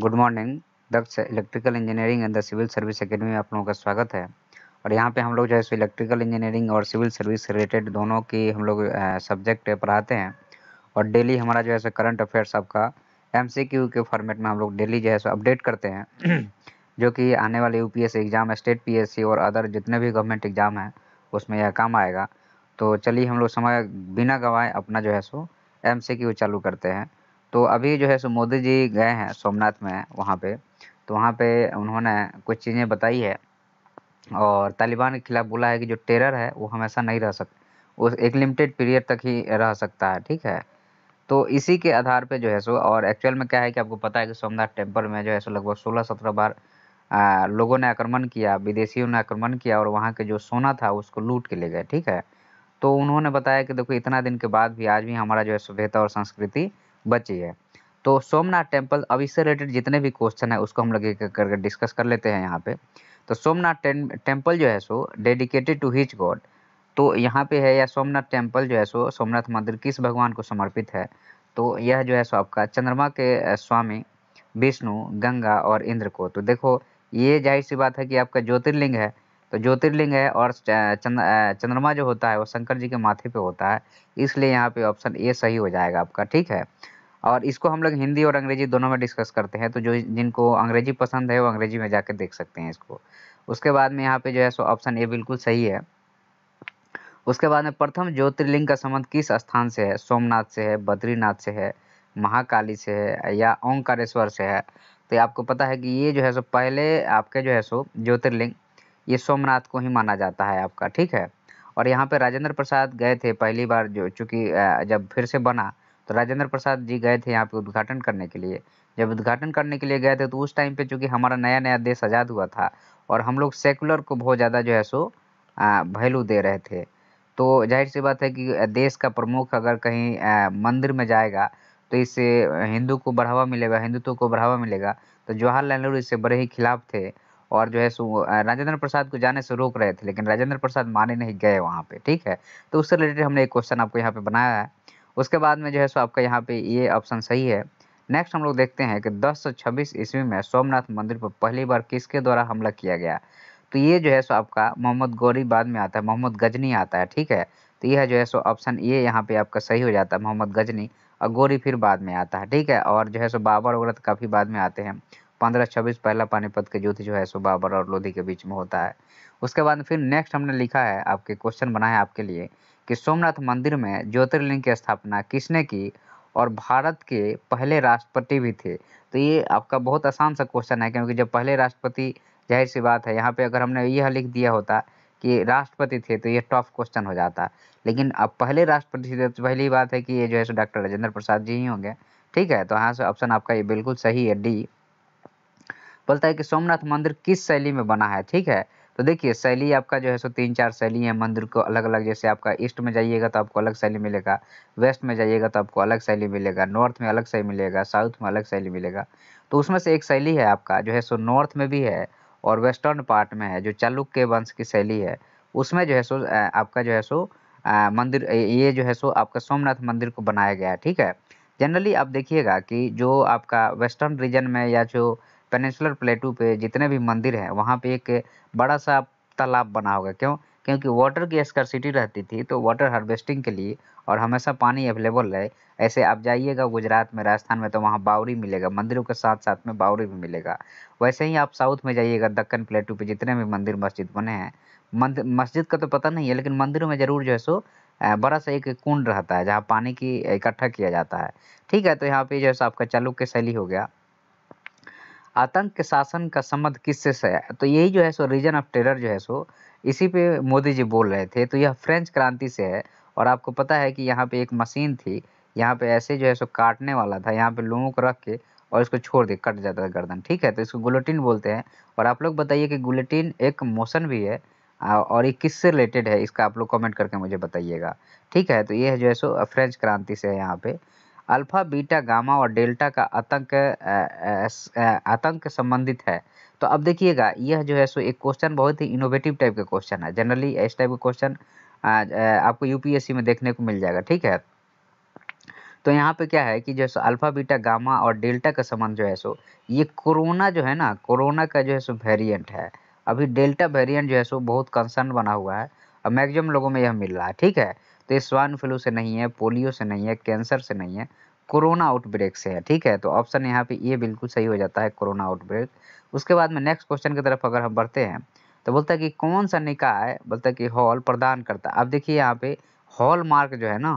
good morning Daksh electrical engineering and the civil service academy में आप लोगों का स्वागत है और यहाँ पे हम लोग जो है सो इलेक्ट्रिकल इंजीनियरिंग और सिविल सर्विस रिलेटेड दोनों की हम लोग सब्जेक्ट पढ़ाते हैं और डेली हमारा जो है सो करंट अफेयर्स आपका एम के फॉर्मेट में हम लोग डेली जो है सो अपडेट करते हैं जो कि आने वाले यू एग्ज़ाम स्टेट पी और अदर जितने भी गवर्नमेंट एग्ज़ाम हैं उसमें यह काम आएगा तो चलिए हम लोग समय बिना गवाए अपना जो है सो एम चालू करते हैं तो अभी जो है सो मोदी जी गए हैं सोमनाथ में वहाँ पे तो वहाँ पे उन्होंने कुछ चीज़ें बताई है और तालिबान के खिलाफ बोला है कि जो टेरर है वो हमेशा नहीं रह सकता वो एक लिमिटेड पीरियड तक ही रह सकता है ठीक है तो इसी के आधार पे जो है सो और एक्चुअल में क्या है कि आपको पता है कि सोमनाथ टेम्पल में जो है सो लगभग सोलह सत्रह बार आ, लोगों ने आक्रमण किया विदेशियों ने आक्रमण किया और वहाँ के जो सोना था उसको लूट के ले गए ठीक है तो उन्होंने बताया कि देखो इतना दिन के बाद भी आज भी हमारा जो है सभ्यता और संस्कृति बची है तो सोमनाथ टेम्पल अब इससे रिलेटेड जितने भी क्वेश्चन है उसको हम लोग एक करके डिस्कस कर लेते हैं यहाँ पे तो सोमनाथ टेम्पल जो है सो डेडिकेटेड टू हिच गॉड तो यहाँ पे है या सोमनाथ टेम्पल जो है सो सोमनाथ मंदिर किस भगवान को समर्पित है तो यह जो है सो आपका चंद्रमा के स्वामी विष्णु गंगा और इंद्र को तो देखो ये जाहिर सी बात है कि आपका ज्योतिर्लिंग है तो ज्योतिर्लिंग है और चंद्रमा जो होता है वो शंकर जी के माथे पे होता है इसलिए यहाँ पे ऑप्शन ए सही हो जाएगा आपका ठीक है और इसको हम लोग हिंदी और अंग्रेजी दोनों में डिस्कस करते हैं तो जो जिनको अंग्रेजी पसंद है वो अंग्रेजी में जाके देख सकते हैं इसको उसके बाद में यहाँ पे जो है सो ऑप्शन ए बिल्कुल सही है उसके बाद में प्रथम ज्योतिर्लिंग का संबंध किस स्थान से है सोमनाथ से है बद्रीनाथ से है महाकाली से है या ओंकारेश्वर से है तो आपको पता है कि ये जो है सो पहले आपके जो है सो ज्योतिर्लिंग ये सोमनाथ को ही माना जाता है आपका ठीक है और यहाँ पे राजेंद्र प्रसाद गए थे पहली बार जो चूँकि जब फिर से बना तो राजेंद्र प्रसाद जी गए थे यहाँ पे उद्घाटन करने के लिए जब उद्घाटन करने के लिए गए थे तो उस टाइम पे चूँकि हमारा नया नया देश आज़ाद हुआ था और हम लोग सेकुलर को बहुत ज़्यादा जो है सो वैल्यू दे रहे थे तो जाहिर सी बात है कि देश का प्रमुख अगर कहीं मंदिर में जाएगा तो इससे हिंदू को बढ़ावा मिलेगा हिंदुत्व को बढ़ावा मिलेगा तो जवाहरलाल नेहरू इससे बड़े ही खिलाफ थे और जो है राजेंद्र प्रसाद को जाने से रोक रहे थे लेकिन राजेंद्र प्रसाद माने नहीं गए वहाँ पे ठीक है तो उससे रिलेटेड हमने एक क्वेश्चन आपको यहाँ पे बनाया है उसके बाद में जो है सो आपका यहाँ पे ये ऑप्शन सही है नेक्स्ट हम लोग देखते हैं कि दस सौ छब्बीस ईस्वी में सोमनाथ मंदिर पर पहली बार किसके द्वारा हमला किया गया तो ये जो है सो आपका मोहम्मद गौरी बाद में आता है मोहम्मद गजनी आता है ठीक है तो यह जो है सो ऑप्शन ये यहाँ पे आपका सही हो जाता है मोहम्मद गजनी और गौरी फिर बाद में आता है ठीक है और जो है सो बाबर औरत काफ़ी बाद में आते हैं पंद्रह छब्बीस पहला पानीपत के युद्ध जो है सो बाबर और लोधी के बीच में होता है उसके बाद फिर नेक्स्ट हमने लिखा है आपके क्वेश्चन बनाए आपके लिए कि सोमनाथ मंदिर में ज्योतिर्लिंग की स्थापना किसने की और भारत के पहले राष्ट्रपति भी थे तो ये आपका बहुत आसान सा क्वेश्चन है क्योंकि जब पहले राष्ट्रपति जाहिर सी बात है यहाँ पे अगर हमने यह लिख दिया होता कि राष्ट्रपति थे तो ये टफ क्वेश्चन हो जाता लेकिन अब पहले राष्ट्रपति थे तो पहली बात है कि ये जो है सो डॉक्टर राजेंद्र प्रसाद जी ही होंगे ठीक है तो यहाँ से ऑप्शन आपका ये बिल्कुल सही है डी बोलता है कि सोमनाथ मंदिर किस शैली में बना है ठीक है तो देखिए शैली आपका जो है सो तीन चार शैली है मंदिर को अलग अलग जैसे आपका ईस्ट में जाइएगा तो आपको अलग शैली मिलेगा वेस्ट में जाइएगा तो आपको अलग शैली मिलेगा नॉर्थ में अलग शैली मिलेगा साउथ में अलग शैली मिलेगा तो उसमें से एक शैली है आपका जो है सो नॉर्थ में भी है और वेस्टर्न पार्ट में है जो चालुक्य वंश की शैली है उसमें जो है सो आपका जो है सो मंदिर ये जो है सो आपका सोमनाथ मंदिर को बनाया गया है ठीक है जनरली आप देखिएगा कि जो आपका वेस्टर्न रीजन में या जो पेनिसुलर प्लेटू पे जितने भी मंदिर हैं वहाँ पे एक बड़ा सा तालाब बना होगा क्यों क्योंकि वाटर की स्कर्सिटी रहती थी तो वाटर हार्वेस्टिंग के लिए और हमेशा पानी अवेलेबल रहे ऐसे आप जाइएगा गुजरात में राजस्थान में तो वहाँ बावरी मिलेगा मंदिरों के साथ साथ में बावरी भी मिलेगा वैसे ही आप साउथ में जाइएगा दक्कन प्लेटू पे जितने भी मंदिर मस्जिद बने हैं मंदिर मस्जिद का तो पता नहीं है लेकिन मंदिरों में ज़रूर जो है सो बड़ा सा एक कुंड रहता है जहाँ पानी की इकट्ठा किया जाता है ठीक है तो यहाँ पे जो है सो आपका चालुक्य शैली हो गया आतंक के शासन का संबंध किससे से है तो यही जो है सो रीजन ऑफ टेरर जो है सो इसी पे मोदी जी बोल रहे थे तो यह फ्रेंच क्रांति से है और आपको पता है कि यहाँ पे एक मशीन थी यहाँ पे ऐसे जो है सो काटने वाला था यहाँ पे लोगों को रख के और इसको छोड़ दे कट जाता था गर्दन ठीक है तो इसको गुलेटिन बोलते हैं और आप लोग बताइए कि गुलेटिन एक मोशन भी है और ये किससे रिलेटेड है इसका आप लोग कमेंट करके मुझे बताइएगा ठीक है तो ये जो है सो फ्रेंच क्रांति से है यहाँ पे अल्फा बीटा गामा और डेल्टा का आतंक आतंक संबंधित है तो अब देखिएगा यह जो है सो एक क्वेश्चन बहुत ही इनोवेटिव टाइप का क्वेश्चन है जनरली इस टाइप का क्वेश्चन आपको यूपीएससी में देखने को मिल जाएगा ठीक है तो यहाँ पे क्या है कि जो है सो अल्फ़ा बीटा गामा और डेल्टा का संबंध जो है सो ये कोरोना जो है ना कोरोना का जो है सो वेरियंट है अभी डेल्टा वेरियंट जो है सो बहुत कंसर्न बना हुआ है और मैक्सिमम लोगों में यह मिल रहा है ठीक है तो ये स्वाइन फ्लू से नहीं है पोलियो से नहीं है कैंसर से नहीं है कोरोना आउटब्रेक से है ठीक है तो ऑप्शन यहाँ पे ये बिल्कुल सही हो जाता है कोरोना आउटब्रेक उसके बाद में नेक्स्ट क्वेश्चन की तरफ अगर हम बढ़ते हैं तो बोलता है कि कौन सा निकाय बोलता है कि हॉल प्रदान करता है अब देखिए यहाँ पे हॉल मार्क जो है ना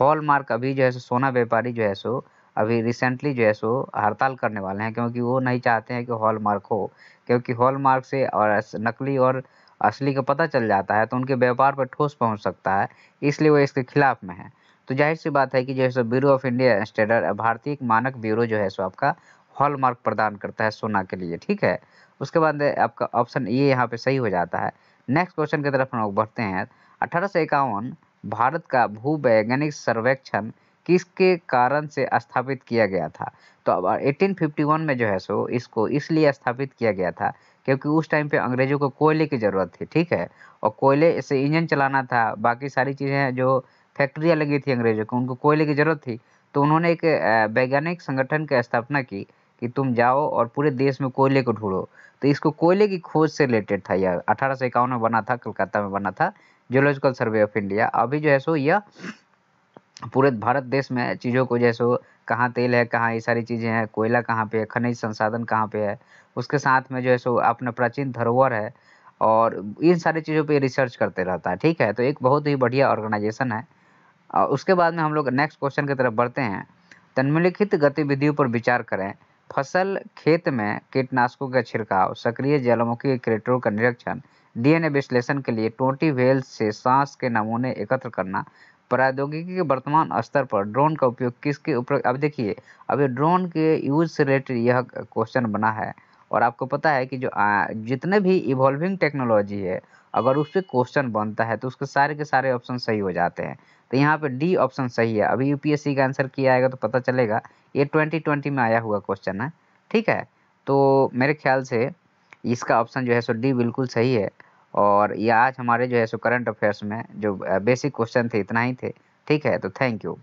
हॉल मार्क अभी जो है सो सोना व्यापारी जो है सो अभी रिसेंटली जो है सो हड़ताल करने वाले हैं क्योंकि वो नहीं चाहते हैं कि हॉल मार्क हो क्योंकि हॉल मार्क से और नकली और असली का पता चल जाता है तो उनके व्यापार पर ठोस पहुँच सकता है इसलिए वो इसके खिलाफ में है तो जाहिर सी बात है कि जो है सो ब्यूरो ऑफ इंडिया स्टैंडर्ड भारतीय मानक ब्यूरो जो है सो आपका हॉलमार्क प्रदान करता है सोना के लिए ठीक है उसके बाद आपका ऑप्शन ये यहाँ पे सही हो जाता है नेक्स्ट क्वेश्चन की तरफ हम लोग बढ़ते हैं अठारह भारत का भूवैज्ञानिक सर्वेक्षण किसके कारण से स्थापित किया गया था तो अब 1851 में जो है सो इसको इसलिए स्थापित किया गया था क्योंकि उस टाइम पे अंग्रेज़ों को कोयले की ज़रूरत थी ठीक है और कोयले से इंजन चलाना था बाकी सारी चीज़ें जो फैक्ट्रियाँ लगी थी अंग्रेज़ों को उनको कोयले की ज़रूरत थी तो उन्होंने एक वैज्ञानिक संगठन की स्थापना की कि तुम जाओ और पूरे देश में कोयले को ढूंढो तो इसको कोयले की खोज से रिलेटेड था यह अठारह में बना था कलकत्ता में बना था जियोलॉजिकल सर्वे ऑफ इंडिया अभी जो है सो यह पूरे भारत देश में चीज़ों को जैसे कहाँ तेल है कहाँ ये सारी चीज़ें हैं कोयला कहाँ पे है खनिज संसाधन कहाँ पे है उसके साथ में जो है सो अपना प्राचीन धरोहर है और इन सारी चीज़ों पे रिसर्च करते रहता है ठीक है तो एक बहुत ही बढ़िया ऑर्गेनाइजेशन है और उसके बाद में हम लोग नेक्स्ट क्वेश्चन की तरफ बढ़ते हैं तन्मलिखित गतिविधियों पर विचार करें फसल खेत में कीटनाशकों का छिड़काव सक्रिय ज्वालामुखी क्रेटरों का निरीक्षण डीएनए विश्लेषण के लिए टोटी वेल से सांस के नमूने एकत्र करना प्रौद्योगिकी के वर्तमान स्तर पर ड्रोन का उपयोग किसके ऊपर अब देखिए अब ड्रोन के यूज से रिलेटेड यह क्वेश्चन बना है और आपको पता है कि जो आ, जितने भी इवॉल्विंग टेक्नोलॉजी है अगर उस पर क्वेश्चन बनता है तो उसके सारे के सारे ऑप्शन सही हो जाते हैं तो यहाँ पे डी ऑप्शन सही है अभी यूपीएससी का आंसर किया आएगा तो पता चलेगा ये ट्वेंटी ट्वेंटी में आया हुआ क्वेश्चन है ठीक है तो मेरे ख्याल से इसका ऑप्शन जो है सो डी बिल्कुल सही है और ये आज हमारे जो है सो करंट अफेयर्स में जो बेसिक क्वेश्चन थे इतना ही थे ठीक है तो थैंक यू